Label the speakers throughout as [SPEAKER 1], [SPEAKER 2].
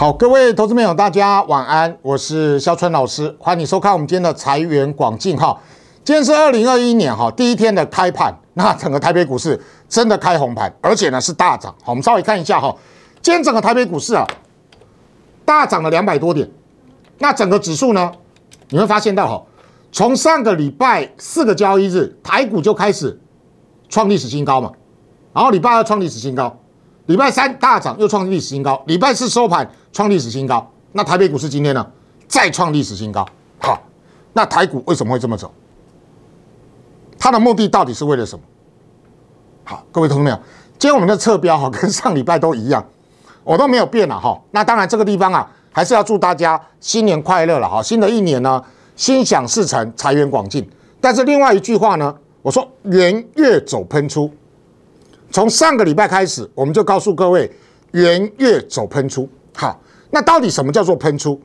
[SPEAKER 1] 好，各位投资朋友，大家晚安，我是肖春老师，欢迎你收看我们今天的财源广进哈。今天是二零二一年哈第一天的开盘，那整个台北股市真的开红盘，而且呢是大涨。好，我们稍微看一下哈，今天整个台北股市啊大涨了两百多点，那整个指数呢，你会发现到哈，从上个礼拜四个交易日台股就开始创历史新高嘛，然后礼拜二创历史新高。礼拜三大涨又创历史新高，礼拜四收盘创历史新高，那台北股市今天呢再创历史新高。好，那台股为什么会这么走？它的目的到底是为了什么？好，各位同志们，今天我们的侧标哈 跟上礼拜都一样，我都没有变了哈。那当然这个地方啊，还是要祝大家新年快乐了哈。新的一年呢，心想事成，财源广进。但是另外一句话呢，我说圆月走喷出。从上个礼拜开始，我们就告诉各位，月走喷出，好，那到底什么叫做喷出？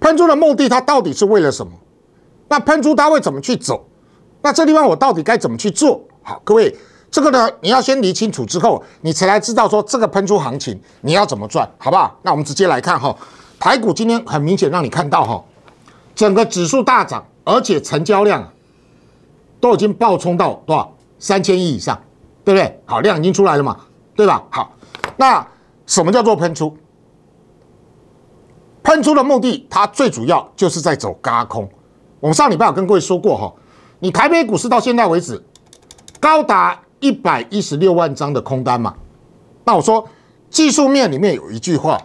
[SPEAKER 1] 喷出的目的，它到底是为了什么？那喷出它会怎么去走？那这地方我到底该怎么去做好？各位，这个呢，你要先理清楚之后，你才来知道说这个喷出行情你要怎么赚，好不好？那我们直接来看哈，台股今天很明显让你看到哈，整个指数大涨，而且成交量啊，都已经爆冲到多少？三千亿以上。对不对？好，量已经出来了嘛，对吧？好，那什么叫做喷出？喷出的目的，它最主要就是在走嘎空。我们上礼拜有跟各位说过哈，你台北股市到现在为止高达一百一十六万张的空单嘛。那我说技术面里面有一句话，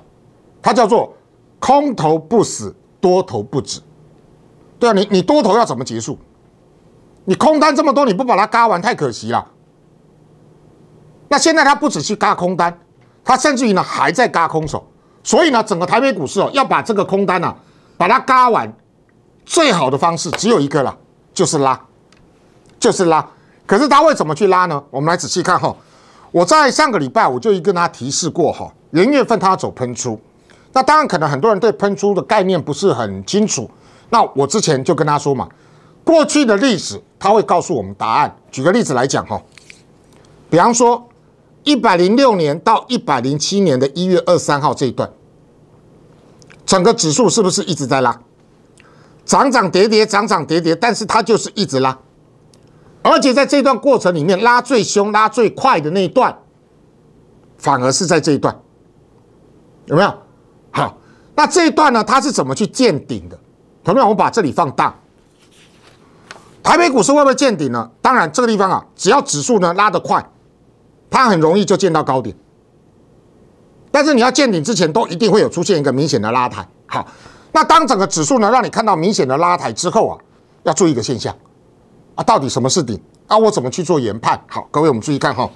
[SPEAKER 1] 它叫做空头不死，多头不止。对啊，你你多头要怎么结束？你空单这么多，你不把它嘎完太可惜了。那现在他不止去嘎空单，他甚至于呢还在嘎空手，所以呢，整个台北股市哦要把这个空单呢把它割完，最好的方式只有一个了，就是拉，就是拉。可是他会怎么去拉呢？我们来仔细看哈。我在上个礼拜我就一跟他提示过哈，元月份他要走喷出，那当然可能很多人对喷出的概念不是很清楚。那我之前就跟他说嘛，过去的历史他会告诉我们答案。举个例子来讲哈，比方说。一百零六年到一百零七年的一月二十三号这一段，整个指数是不是一直在拉？涨涨跌跌，涨涨跌跌，但是它就是一直拉。而且在这段过程里面，拉最凶、拉最快的那一段，反而是在这一段，有没有？好，那这一段呢，它是怎么去见顶的？同样，我把这里放大，台北股市会不会见顶呢？当然，这个地方啊，只要指数呢拉得快。它很容易就见到高点，但是你要见顶之前，都一定会有出现一个明显的拉抬。好，那当整个指数呢，让你看到明显的拉抬之后啊，要注意一个现象啊，到底什么是顶？啊，我怎么去做研判？好，各位我们注意看哈，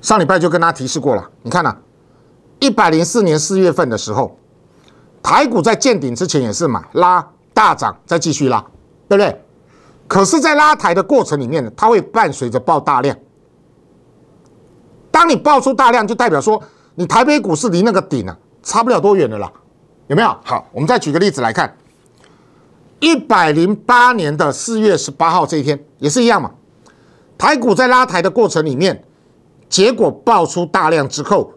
[SPEAKER 1] 上礼拜就跟大家提示过了。你看呐一百零四年四月份的时候，台股在见顶之前也是买拉大涨，再继续拉，对不对？可是，在拉抬的过程里面呢，它会伴随着爆大量。当你爆出大量，就代表说你台北股市离那个顶啊，差不了多远的啦，有没有？好，我们再举个例子来看，一百零八年的四月十八号这一天，也是一样嘛，台股在拉抬的过程里面，结果爆出大量之后，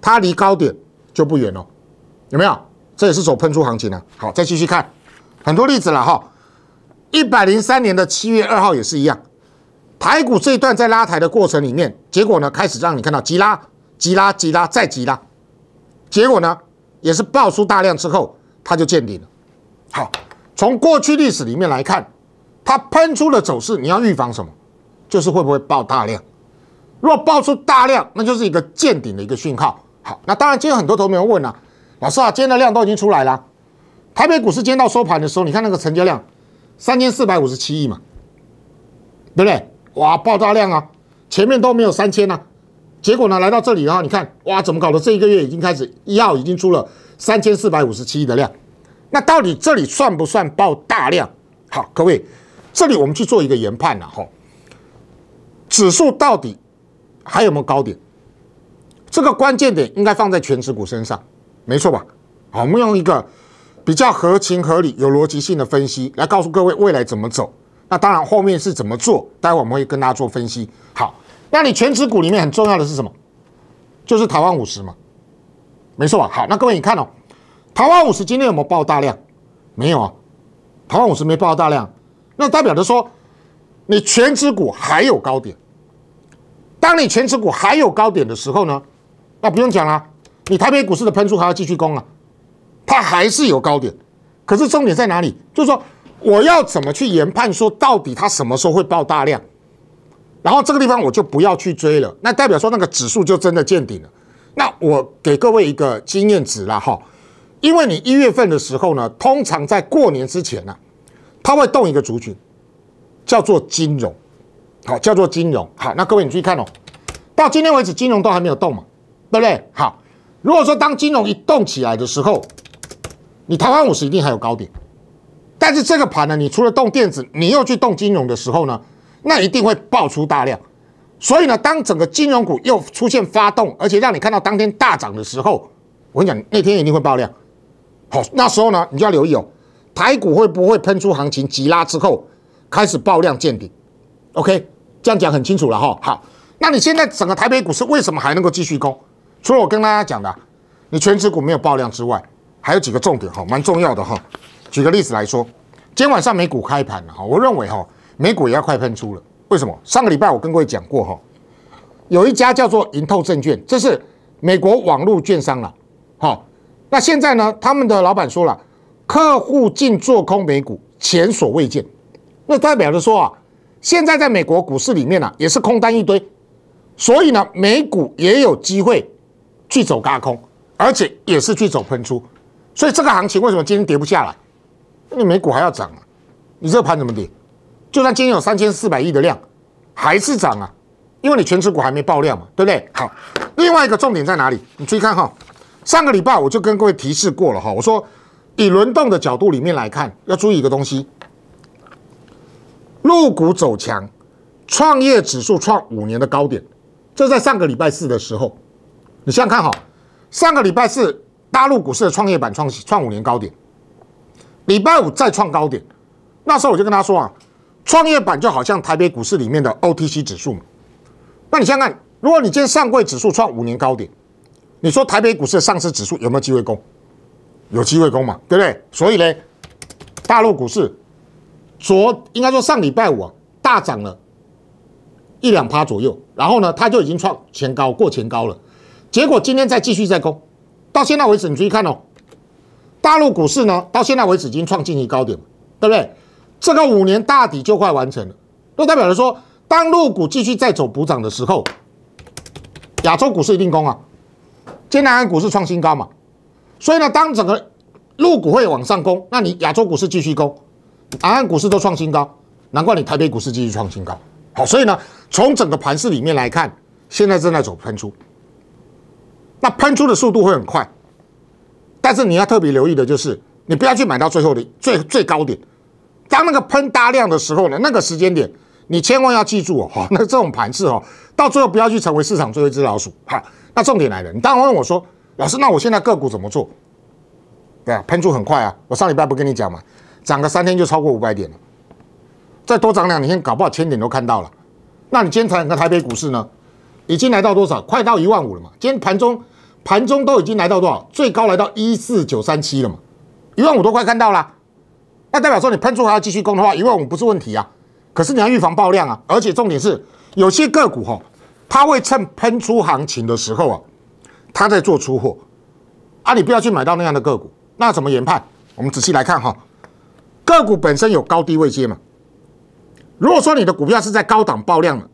[SPEAKER 1] 它离高点就不远了，有没有？这也是走喷出行情啊。好，再继续看很多例子了哈，一百零三年的七月二号也是一样。台股这一段在拉抬的过程里面，结果呢开始让你看到急拉、急拉、急拉再急拉，结果呢也是爆出大量之后，它就见顶了。好，从过去历史里面来看，它喷出的走势，你要预防什么？就是会不会爆大量？若爆出大量，那就是一个见顶的一个讯号。好，那当然今天很多朋友问了，老师啊，今天的量都已经出来了。台北股市今天到收盘的时候，你看那个成交量，三千四百五十七亿嘛，对不对？哇，爆炸量啊！前面都没有三千啊，结果呢，来到这里的话，你看，哇，怎么搞的？这一个月已经开始，一号已经出了三千四百五十七亿的量，那到底这里算不算爆大量？好，各位，这里我们去做一个研判了哈。指数到底还有没有高点？这个关键点应该放在全指股身上，没错吧？好，我们用一个比较合情合理、有逻辑性的分析来告诉各位未来怎么走。那当然，后面是怎么做？待会我们会跟大家做分析。好，那你全持股里面很重要的是什么？就是台湾五十嘛，没错吧？好，那各位你看哦，台湾五十今天有没有爆大量？没有啊，台湾五十没爆大量，那代表着说，你全持股还有高点。当你全持股还有高点的时候呢，那不用讲了，你台北股市的喷出还要继续攻啊，它还是有高点。可是重点在哪里？就是说。我要怎么去研判说到底它什么时候会爆大量，然后这个地方我就不要去追了，那代表说那个指数就真的见顶了。那我给各位一个经验值啦哈，因为你一月份的时候呢，通常在过年之前呢，它会动一个族群，叫做金融，好，叫做金融，好，那各位你注意看哦，到今天为止金融都还没有动嘛，对不对？好，如果说当金融一动起来的时候，你台湾五十一定还有高点。但是这个盘呢，你除了动电子，你又去动金融的时候呢，那一定会爆出大量。所以呢，当整个金融股又出现发动，而且让你看到当天大涨的时候，我跟你讲，那天一定会爆量。好，那时候呢，你就要留意哦，台股会不会喷出行情急拉之后开始爆量见顶？OK，这样讲很清楚了哈。好，那你现在整个台北股市为什么还能够继续攻？除了我跟大家讲的，你全职股没有爆量之外，还有几个重点哈，蛮重要的哈。举个例子来说，今天晚上美股开盘了哈，我认为哈美股也要快喷出了。为什么？上个礼拜我跟各位讲过哈，有一家叫做盈透证券，这是美国网络券商了。好，那现在呢，他们的老板说了，客户净做空美股前所未见。那代表着说啊，现在在美国股市里面呢，也是空单一堆，所以呢，美股也有机会去走高空，而且也是去走喷出。所以这个行情为什么今天跌不下来？那美股还要涨啊？你这盘怎么跌？就算今天有三千四百亿的量，还是涨啊，因为你全持股还没爆量嘛，对不对？好，另外一个重点在哪里？你注意看哈，上个礼拜我就跟各位提示过了哈，我说以轮动的角度里面来看，要注意一个东西，入股走强，创业指数创五年的高点，这在上个礼拜四的时候，你想想看哈，上个礼拜四大陆股市的创业板创创五年高点。礼拜五再创高点，那时候我就跟他说啊，创业板就好像台北股市里面的 OTC 指数嘛。那你想想看，如果你今天上柜指数创五年高点，你说台北股市的上市指数有没有机会攻？有机会攻嘛，对不对？所以呢，大陆股市昨应该说上礼拜五啊大涨了一两趴左右，然后呢，它就已经创前高过前高了，结果今天再继续再攻，到现在为止你注意看哦。大陆股市呢，到现在为止已经创近期高点，对不对？这个五年大底就快完成了，那代表着说，当陆股继续再走补涨的时候，亚洲股市一定攻啊！加拿大股市创新高嘛，所以呢，当整个陆股会往上攻，那你亚洲股市继续攻，南岸股市都创新高，难怪你台北股市继续创新高。好，所以呢，从整个盘市里面来看，现在正在走喷出，那喷出的速度会很快。但是你要特别留意的就是，你不要去买到最后的最最高点。当那个喷大量的时候呢，那个时间点，你千万要记住哦。那这种盘势哦，到最后不要去成为市场最后一只老鼠。哈。那重点来了，你当然问我说，老师，那我现在个股怎么做？对啊，喷出很快啊。我上礼拜不跟你讲嘛，涨个三天就超过五百点，再多涨两天，搞不好千点都看到了。那你今天看那台北股市呢，已经来到多少？快到一万五了嘛。今天盘中。盘中都已经来到多少？最高来到一四九三七了嘛，一万五都快看到了，那代表说你喷出还要继续攻的话，一万五不是问题啊。可是你要预防爆量啊，而且重点是有些个股哈，它会趁喷出行情的时候啊，它在做出货啊，你不要去买到那样的个股。那怎么研判？我们仔细来看哈，个股本身有高低位接嘛。如果说你的股票是在高档爆量了，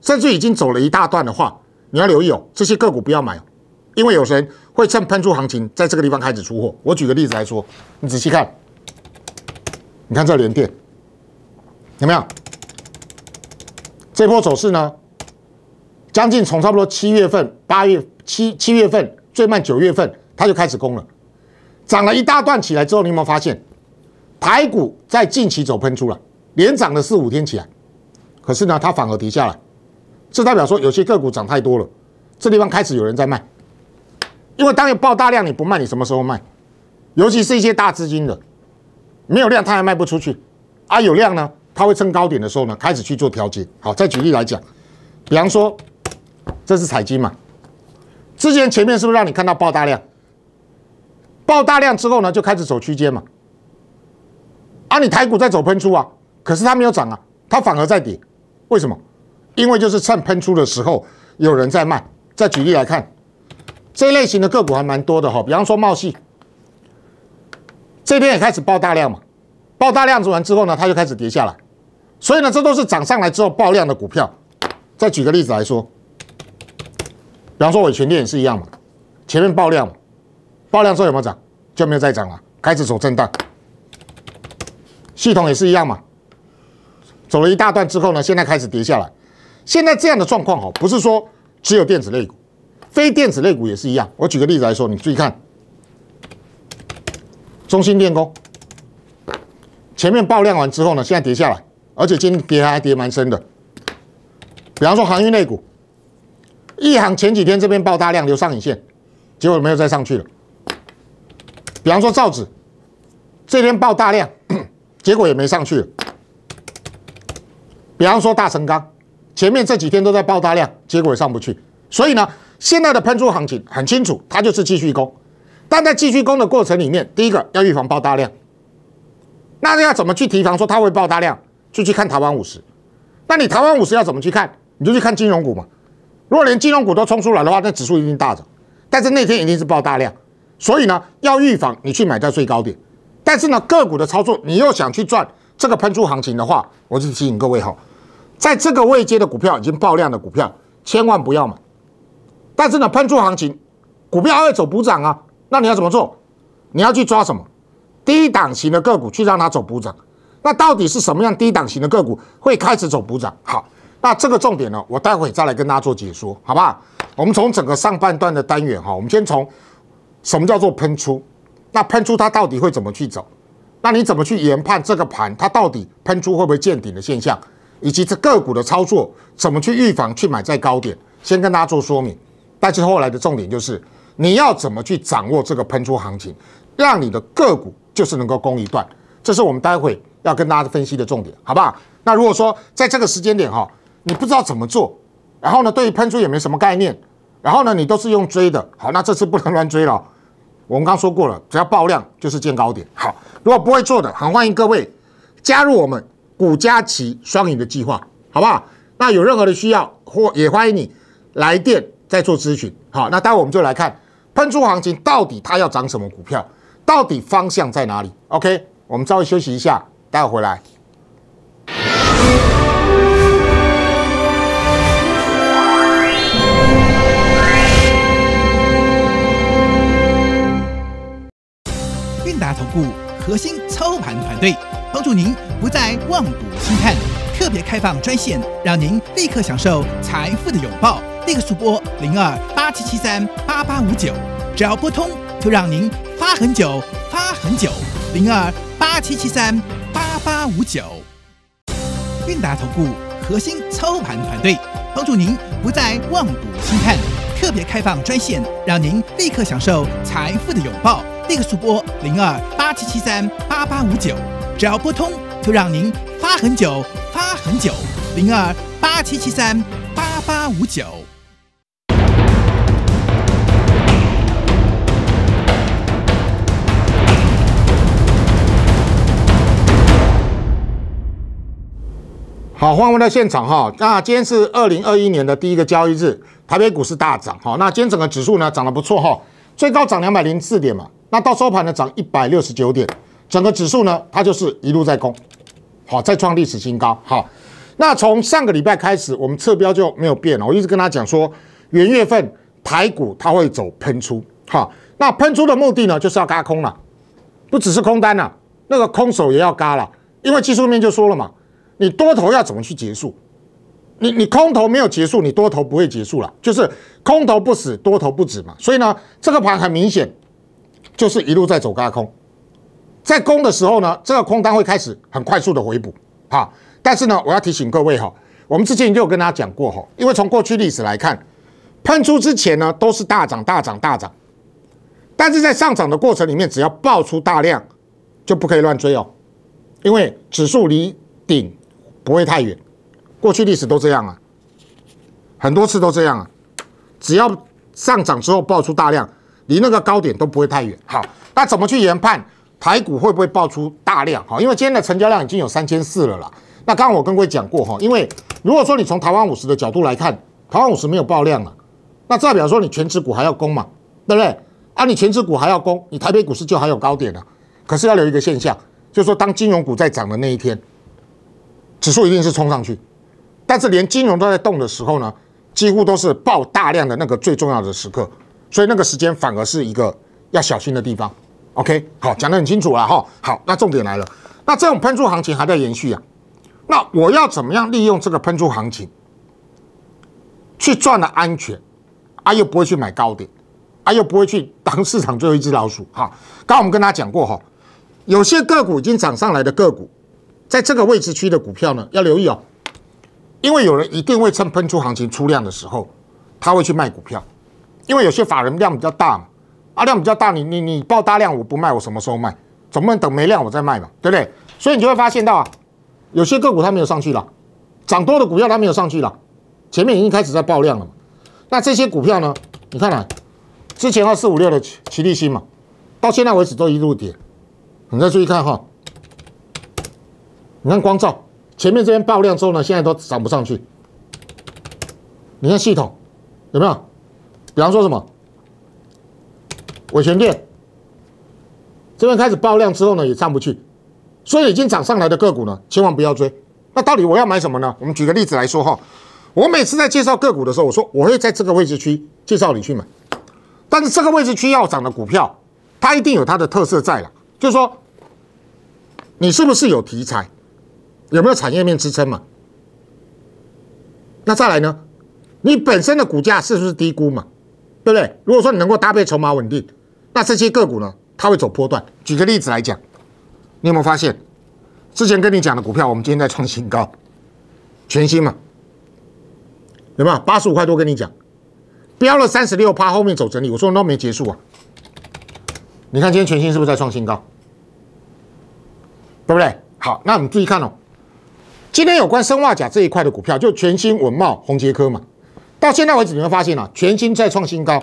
[SPEAKER 1] 甚至已经走了一大段的话，你要留意哦，这些个股不要买。因为有些人会趁喷出行情，在这个地方开始出货。我举个例子来说，你仔细看，你看这连跌有没有？这波走势呢，将近从差不多七月份、八月、七七月份，最慢九月份，它就开始攻了，涨了一大段起来之后，你有没有发现，台股在近期走喷出了，连涨了四五天起来，可是呢，它反而跌下来，这代表说有些个股涨太多了，这地方开始有人在卖。因为当你爆大量，你不卖，你什么时候卖？尤其是一些大资金的，没有量他还卖不出去，啊，有量呢，他会趁高点的时候呢开始去做调节。好，再举例来讲，比方说这是彩金嘛，之前前面是不是让你看到爆大量？爆大量之后呢，就开始走区间嘛。啊，你台股在走喷出啊，可是它没有涨啊，它反而在跌，为什么？因为就是趁喷出的时候有人在卖。再举例来看。这一类型的个股还蛮多的哈，比方说茂信，这边也开始爆大量嘛，爆大量完之后呢，它就开始跌下来，所以呢，这都是涨上来之后爆量的股票。再举个例子来说，比方说伟权链也是一样嘛，前面爆量，爆量之后有没有涨？就没有再涨了，开始走震荡。系统也是一样嘛，走了一大段之后呢，现在开始跌下来。现在这样的状况哦，不是说只有电子类股。非电子类股也是一样，我举个例子来说，你注意看，中心电工前面爆量完之后呢，现在跌下来，而且今天跌还跌蛮深的。比方说航运类股，一航前几天这边爆大量留上影线，结果没有再上去了。比方说造纸，这天爆大量，结果也没上去了。比方说大成钢，前面这几天都在爆大量，结果也上不去，所以呢。现在的喷出行情很清楚，它就是继续攻。但在继续攻的过程里面，第一个要预防爆大量。那要怎么去提防说它会爆大量？就去看台湾五十。那你台湾五十要怎么去看？你就去看金融股嘛。如果连金融股都冲出来的话，那指数一定大涨。但是那天一定是爆大量，所以呢，要预防你去买在最高点。但是呢，个股的操作，你又想去赚这个喷出行情的话，我就提醒各位哈，在这个位接的股票已经爆量的股票，千万不要买。但是呢，喷出行情，股票会走补涨啊。那你要怎么做？你要去抓什么？低档型的个股去让它走补涨。那到底是什么样低档型的个股会开始走补涨？好，那这个重点呢，我待会再来跟大家做解说，好不好？我们从整个上半段的单元哈，我们先从什么叫做喷出？那喷出它到底会怎么去走？那你怎么去研判这个盘它到底喷出会不会见顶的现象，以及这个股的操作怎么去预防去买在高点？先跟大家做说明。但是后来的重点就是，你要怎么去掌握这个喷出行情，让你的个股就是能够攻一段，这是我们待会要跟大家分析的重点，好不好？那如果说在这个时间点哈，你不知道怎么做，然后呢，对于喷出也没什么概念，然后呢，你都是用追的，好，那这次不能乱追了。我们刚说过了，只要爆量就是见高点。好，如果不会做的，很欢迎各位加入我们股家齐双赢的计划，好不好？那有任何的需要，或也欢迎你来电。在做咨询，好，那待会我们就来看喷出行情到底它要涨什么股票，到底方向在哪里？OK，我们稍微休息一下，待会回来。韵达投顾核心操盘团队帮助您不再望股兴叹，特别开放专线，让您立刻享受财富的拥抱。那个速播零二八七七三八八五九，只要拨通就让您发很久发很久，零二八七七三八八五九。韵达投顾核心操盘团队帮助您不再望股兴叹，特别开放专线，让您立刻享受财富的拥抱。那个速播零二八七七三八八五九，只要拨通就让您发很久发很久，零二八七七三八八五九。好，欢迎到现场哈。那今天是二零二一年的第一个交易日，台北股市大涨。哈。那今天整个指数呢涨得不错哈，最高涨两百零四点嘛。那到收盘呢涨一百六十九点，整个指数呢它就是一路在攻，好，再创历史新高。哈。那从上个礼拜开始，我们侧标就没有变了。我一直跟他讲说，元月份台股它会走喷出哈。那喷出的目的呢，就是要加空了，不只是空单呐，那个空手也要加了，因为技术面就说了嘛。你多头要怎么去结束？你你空头没有结束，你多头不会结束了，就是空头不死，多头不止嘛。所以呢，这个盘很明显就是一路在走高空，在攻的时候呢，这个空单会开始很快速的回补哈。但是呢，我要提醒各位哈，我们之前就有跟大家讲过哈，因为从过去历史来看，喷出之前呢都是大涨大涨大涨，但是在上涨的过程里面，只要爆出大量，就不可以乱追哦，因为指数离顶。不会太远，过去历史都这样啊，很多次都这样啊。只要上涨之后爆出大量，离那个高点都不会太远。好，那怎么去研判台股会不会爆出大量？好，因为今天的成交量已经有三千四了啦。那刚刚我跟各位讲过哈，因为如果说你从台湾五十的角度来看，台湾五十没有爆量了，那代表说你全职股还要攻嘛，对不对？啊，你全职股还要攻，你台北股市就还有高点了。可是要留一个现象，就是说当金融股在涨的那一天。指数一定是冲上去，但是连金融都在动的时候呢，几乎都是爆大量的那个最重要的时刻，所以那个时间反而是一个要小心的地方。OK，好，讲的很清楚了哈。好，那重点来了，那这种喷出行情还在延续啊，那我要怎么样利用这个喷出行情去赚了安全，啊又不会去买高点，啊又不会去当市场最后一只老鼠哈。刚刚我们跟大家讲过哈，有些个股已经涨上来的个股。在这个位置区的股票呢，要留意哦，因为有人一定会趁喷出行情出量的时候，他会去卖股票，因为有些法人量比较大嘛，啊量比较大，你你你报大量，我不卖，我什么时候卖？总不能等没量我再卖嘛，对不对？所以你就会发现到啊，有些个股它没有上去了，涨多的股票它没有上去了，前面已经开始在爆量了嘛，那这些股票呢，你看啊，之前二四五六的齐立新嘛，到现在为止都一路跌，你再注意看哈。你看光照前面这边爆量之后呢，现在都涨不上去。你看系统有没有？比方说什么我权店这边开始爆量之后呢，也上不去。所以已经涨上来的个股呢，千万不要追。那到底我要买什么呢？我们举个例子来说哈，我每次在介绍个股的时候，我说我会在这个位置区介绍你去买，但是这个位置区要涨的股票，它一定有它的特色在了，就是说你是不是有题材？有没有产业面支撑嘛？那再来呢？你本身的股价是不是低估嘛？对不对？如果说你能够搭配筹码稳定，那这些个股呢，它会走波段。举个例子来讲，你有没有发现之前跟你讲的股票，我们今天在创新高，全新嘛？有没有？八十五块多，跟你讲，飙了三十六趴，后面走整理，我说那没结束啊。你看今天全新是不是在创新高？对不对？好，那我们注意看哦。今天有关生化甲这一块的股票，就全新、稳茂、宏杰科嘛。到现在为止，你会发现啊，全新在创新高，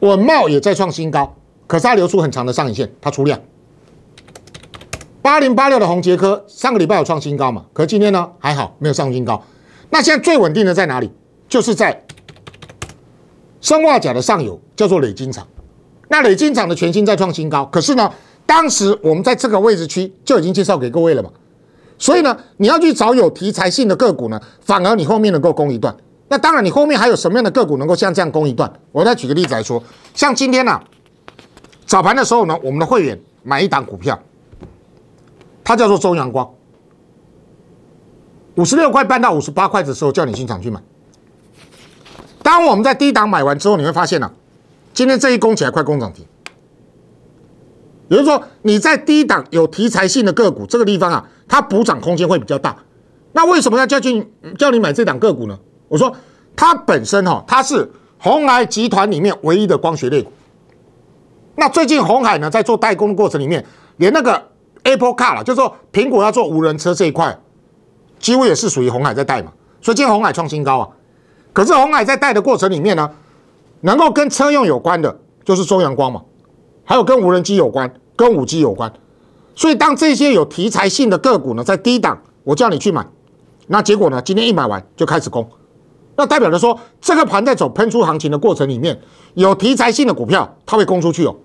[SPEAKER 1] 稳茂也在创新高，可是它流出很长的上影线，它出量。八零八六的红杰科上个礼拜有创新高嘛，可是今天呢还好没有上新高。那现在最稳定的在哪里？就是在生化甲的上游，叫做累金厂。那累金厂的全新在创新高，可是呢，当时我们在这个位置区就已经介绍给各位了嘛。所以呢，你要去找有题材性的个股呢，反而你后面能够攻一段。那当然，你后面还有什么样的个股能够像这样攻一段？我再举个例子来说，像今天呢，早盘的时候呢，我们的会员买一档股票，它叫做中阳光，五十六块半到五十八块的时候叫你进场去买。当我们在低档买完之后，你会发现呢，今天这一攻起来快攻涨停。也就是说，你在低档有题材性的个股这个地方啊，它补涨空间会比较大。那为什么要叫去叫你买这档个股呢？我说它本身哈，它是红海集团里面唯一的光学股。那最近红海呢，在做代工的过程里面，连那个 Apple Car 啦，就说苹果要做无人车这一块，几乎也是属于红海在代嘛。所以今天红海创新高啊，可是红海在带的过程里面呢，能够跟车用有关的，就是中阳光嘛。还有跟无人机有关，跟五 G 有关，所以当这些有题材性的个股呢在低档，我叫你去买，那结果呢，今天一买完就开始攻，那代表着说这个盘在走喷出行情的过程里面，有题材性的股票它会攻出去哦，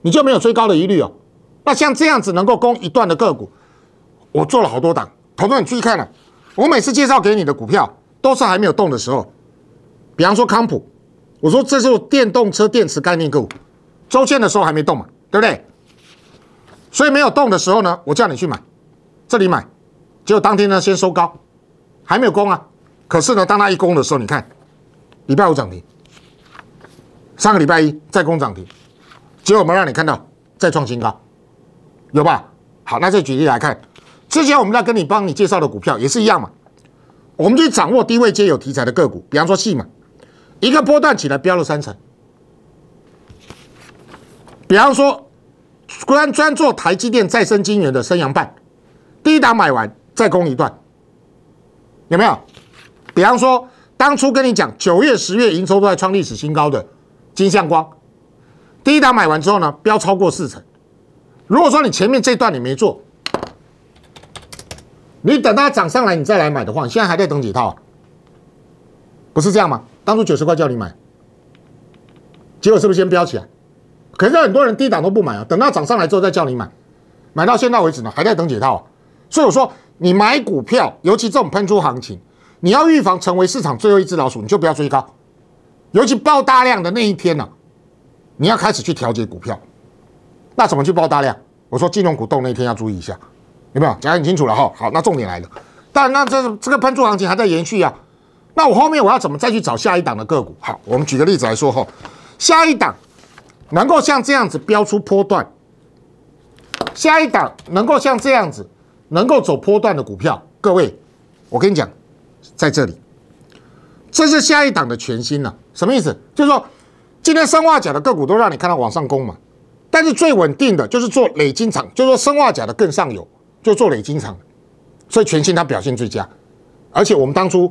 [SPEAKER 1] 你就没有追高的疑虑哦。那像这样子能够攻一段的个股，我做了好多档，同彤你注意看了，我每次介绍给你的股票都是还没有动的时候，比方说康普，我说这是电动车电池概念股。周线的时候还没动嘛，对不对？所以没有动的时候呢，我叫你去买，这里买，结果当天呢先收高，还没有攻啊。可是呢，当它一攻的时候，你看，礼拜五涨停，上个礼拜一再攻涨停，结果我们让你看到再创新高，有吧？好，那再举例来看，之前我们在跟你帮你介绍的股票也是一样嘛，我们就掌握低位皆有题材的个股，比方说系嘛，一个波段起来飙了三成。比方说，专专做台积电再生晶圆的升阳半，第一档买完再攻一段，有没有？比方说，当初跟你讲九月十月营收都在创历史新高，的金相光，第一档买完之后呢，飙超过四成。如果说你前面这段你没做，你等它涨上来你再来买的话，你现在还在等几套，不是这样吗？当初九十块叫你买，结果是不是先飙起来？可是很多人低档都不买啊，等到涨上来之后再叫你买，买到现在为止呢，还在等解套。所以我说，你买股票，尤其这种喷出行情，你要预防成为市场最后一只老鼠，你就不要追高。尤其爆大量的那一天呢，你要开始去调节股票。那怎么去爆大量？我说金融股动那天要注意一下。有没有讲很清楚了哈？好，那重点来了。但那这这个喷出行情还在延续啊。那我后面我要怎么再去找下一档的个股？好，我们举个例子来说哈，下一档。能够像这样子标出波段，下一档能够像这样子能够走波段的股票，各位，我跟你讲，在这里，这是下一档的全新了。什么意思？就是说，今天生化甲的个股都让你看到往上攻嘛，但是最稳定的，就是做累金厂，就是说生化甲的更上游就做累金厂，所以全新它表现最佳，而且我们当初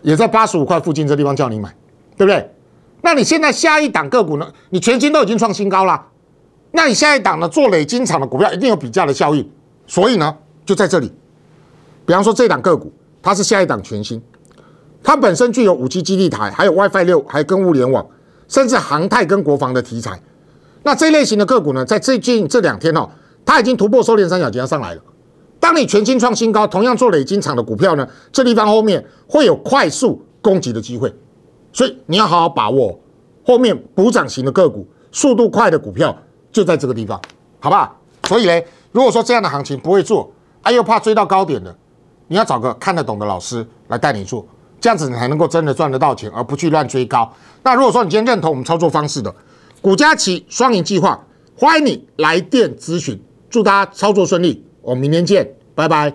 [SPEAKER 1] 也在八十五块附近这地方叫你买，对不对？那你现在下一档个股呢？你全新都已经创新高了，那你下一档呢？做累金厂的股票一定有比价的效应，所以呢，就在这里。比方说这档个股，它是下一档全新，它本身具有 5G 基地台，还有 WiFi 六，还有跟物联网，甚至航太跟国防的题材。那这类型的个股呢，在最近这两天哦，它已经突破收敛三角形上来了。当你全新创新高，同样做累金厂的股票呢，这地方后面会有快速攻击的机会。所以你要好好把握后面补涨型的个股，速度快的股票就在这个地方，好不好？所以呢，如果说这样的行情不会做，哎，又怕追到高点的，你要找个看得懂的老师来带你做，这样子你才能够真的赚得到钱，而不去乱追高。那如果说你今天认同我们操作方式的，股佳奇双赢计划，欢迎你来电咨询。祝大家操作顺利，我们明天见，拜拜。